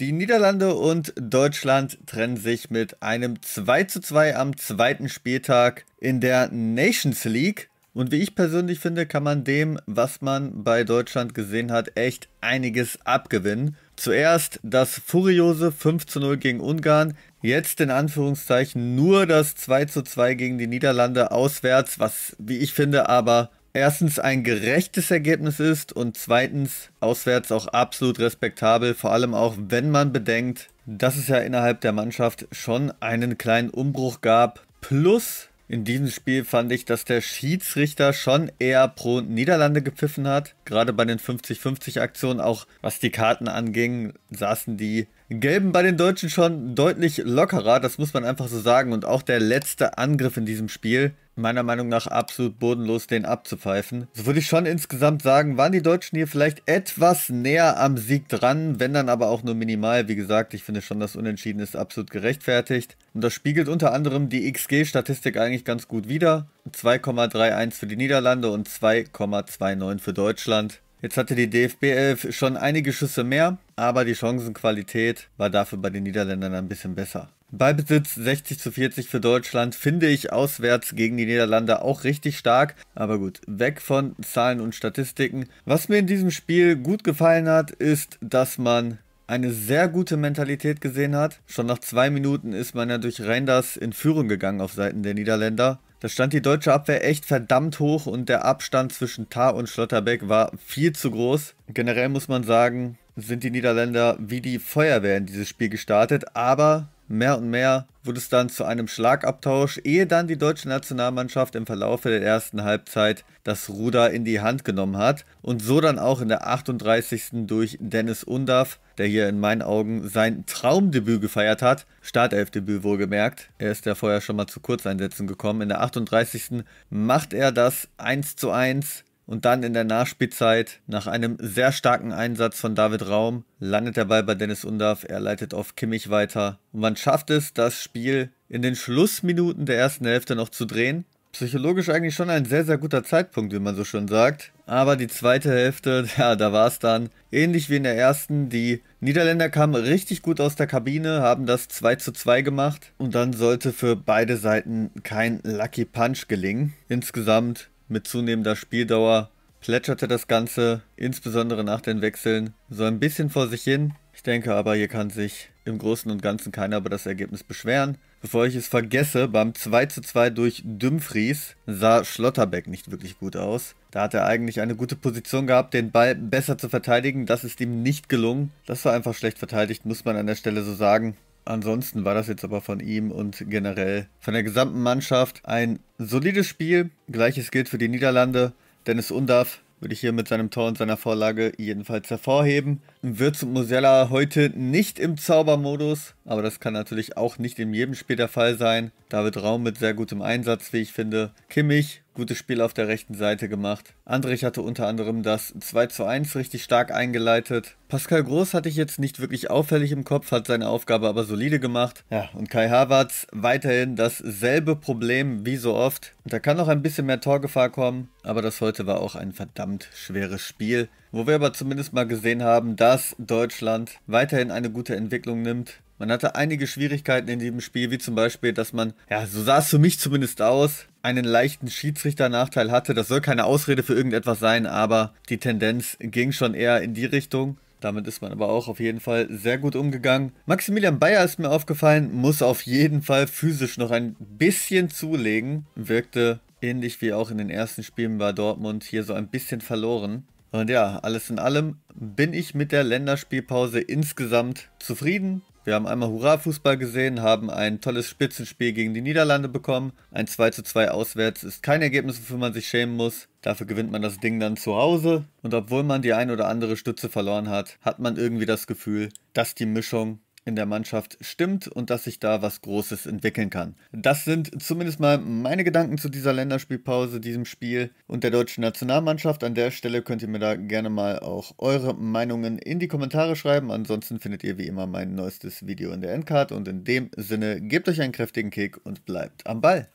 Die Niederlande und Deutschland trennen sich mit einem 2 zu 2 am zweiten Spieltag in der Nations League. Und wie ich persönlich finde, kann man dem, was man bei Deutschland gesehen hat, echt einiges abgewinnen. Zuerst das furiose 5 zu 0 gegen Ungarn, jetzt in Anführungszeichen nur das 2 zu 2 gegen die Niederlande auswärts, was, wie ich finde, aber erstens ein gerechtes Ergebnis ist und zweitens auswärts auch absolut respektabel, vor allem auch wenn man bedenkt, dass es ja innerhalb der Mannschaft schon einen kleinen Umbruch gab. Plus in diesem Spiel fand ich, dass der Schiedsrichter schon eher pro Niederlande gepfiffen hat. Gerade bei den 50-50 Aktionen, auch was die Karten anging, saßen die Gelben bei den Deutschen schon deutlich lockerer, das muss man einfach so sagen. Und auch der letzte Angriff in diesem Spiel meiner Meinung nach absolut bodenlos, den abzupfeifen. So würde ich schon insgesamt sagen, waren die Deutschen hier vielleicht etwas näher am Sieg dran, wenn dann aber auch nur minimal. Wie gesagt, ich finde schon, das Unentschieden ist absolut gerechtfertigt. Und das spiegelt unter anderem die XG-Statistik eigentlich ganz gut wider. 2,31 für die Niederlande und 2,29 für Deutschland. Jetzt hatte die DFB 11 schon einige Schüsse mehr, aber die Chancenqualität war dafür bei den Niederländern ein bisschen besser. Bei Besitz 60 zu 40 für Deutschland finde ich auswärts gegen die Niederlande auch richtig stark. Aber gut, weg von Zahlen und Statistiken. Was mir in diesem Spiel gut gefallen hat, ist, dass man eine sehr gute Mentalität gesehen hat. Schon nach zwei Minuten ist man ja durch Reinders in Führung gegangen auf Seiten der Niederländer. Da stand die deutsche Abwehr echt verdammt hoch und der Abstand zwischen Tar und Schlotterbeck war viel zu groß. Generell muss man sagen, sind die Niederländer wie die Feuerwehr in dieses Spiel gestartet, aber Mehr und mehr wurde es dann zu einem Schlagabtausch, ehe dann die deutsche Nationalmannschaft im Verlaufe der ersten Halbzeit das Ruder in die Hand genommen hat und so dann auch in der 38. durch Dennis Undaff, der hier in meinen Augen sein Traumdebüt gefeiert hat, Startelfdebüt wohlgemerkt. Er ist ja vorher schon mal zu Kurzeinsätzen gekommen. In der 38. macht er das 1 zu 1 und dann in der Nachspielzeit, nach einem sehr starken Einsatz von David Raum, landet der Ball bei Dennis Undarf. Er leitet auf Kimmich weiter. Und man schafft es, das Spiel in den Schlussminuten der ersten Hälfte noch zu drehen. Psychologisch eigentlich schon ein sehr, sehr guter Zeitpunkt, wie man so schön sagt. Aber die zweite Hälfte, ja, da war es dann ähnlich wie in der ersten. Die Niederländer kamen richtig gut aus der Kabine, haben das 2 zu 2 gemacht. Und dann sollte für beide Seiten kein Lucky Punch gelingen. Insgesamt mit zunehmender Spieldauer plätscherte das Ganze, insbesondere nach den Wechseln, so ein bisschen vor sich hin. Ich denke aber, hier kann sich im Großen und Ganzen keiner über das Ergebnis beschweren. Bevor ich es vergesse, beim 2:2 durch Dumfries sah Schlotterbeck nicht wirklich gut aus. Da hat er eigentlich eine gute Position gehabt, den Ball besser zu verteidigen. Das ist ihm nicht gelungen. Das war einfach schlecht verteidigt, muss man an der Stelle so sagen. Ansonsten war das jetzt aber von ihm und generell von der gesamten Mannschaft ein solides Spiel. Gleiches gilt für die Niederlande. Dennis Undav würde ich hier mit seinem Tor und seiner Vorlage jedenfalls hervorheben. Wirtz und Mosella heute nicht im Zaubermodus aber das kann natürlich auch nicht in jedem Spiel der Fall sein. David Raum mit sehr gutem Einsatz, wie ich finde. Kimmich, gutes Spiel auf der rechten Seite gemacht. Andrich hatte unter anderem das 2 zu 1 richtig stark eingeleitet. Pascal Groß hatte ich jetzt nicht wirklich auffällig im Kopf, hat seine Aufgabe aber solide gemacht. Ja, und Kai Havertz weiterhin dasselbe Problem wie so oft. Und Da kann noch ein bisschen mehr Torgefahr kommen, aber das heute war auch ein verdammt schweres Spiel, wo wir aber zumindest mal gesehen haben, dass Deutschland weiterhin eine gute Entwicklung nimmt man hatte einige Schwierigkeiten in diesem Spiel, wie zum Beispiel, dass man, ja, so sah es für mich zumindest aus, einen leichten Schiedsrichternachteil hatte. Das soll keine Ausrede für irgendetwas sein, aber die Tendenz ging schon eher in die Richtung. Damit ist man aber auch auf jeden Fall sehr gut umgegangen. Maximilian Bayer ist mir aufgefallen, muss auf jeden Fall physisch noch ein bisschen zulegen. Wirkte ähnlich wie auch in den ersten Spielen bei Dortmund hier so ein bisschen verloren. Und ja, alles in allem bin ich mit der Länderspielpause insgesamt zufrieden. Wir haben einmal Hurra-Fußball gesehen, haben ein tolles Spitzenspiel gegen die Niederlande bekommen. Ein 2:2 auswärts ist kein Ergebnis, wofür man sich schämen muss. Dafür gewinnt man das Ding dann zu Hause. Und obwohl man die ein oder andere Stütze verloren hat, hat man irgendwie das Gefühl, dass die Mischung in der Mannschaft stimmt und dass sich da was Großes entwickeln kann. Das sind zumindest mal meine Gedanken zu dieser Länderspielpause, diesem Spiel und der deutschen Nationalmannschaft. An der Stelle könnt ihr mir da gerne mal auch eure Meinungen in die Kommentare schreiben. Ansonsten findet ihr wie immer mein neuestes Video in der Endcard und in dem Sinne gebt euch einen kräftigen Kick und bleibt am Ball.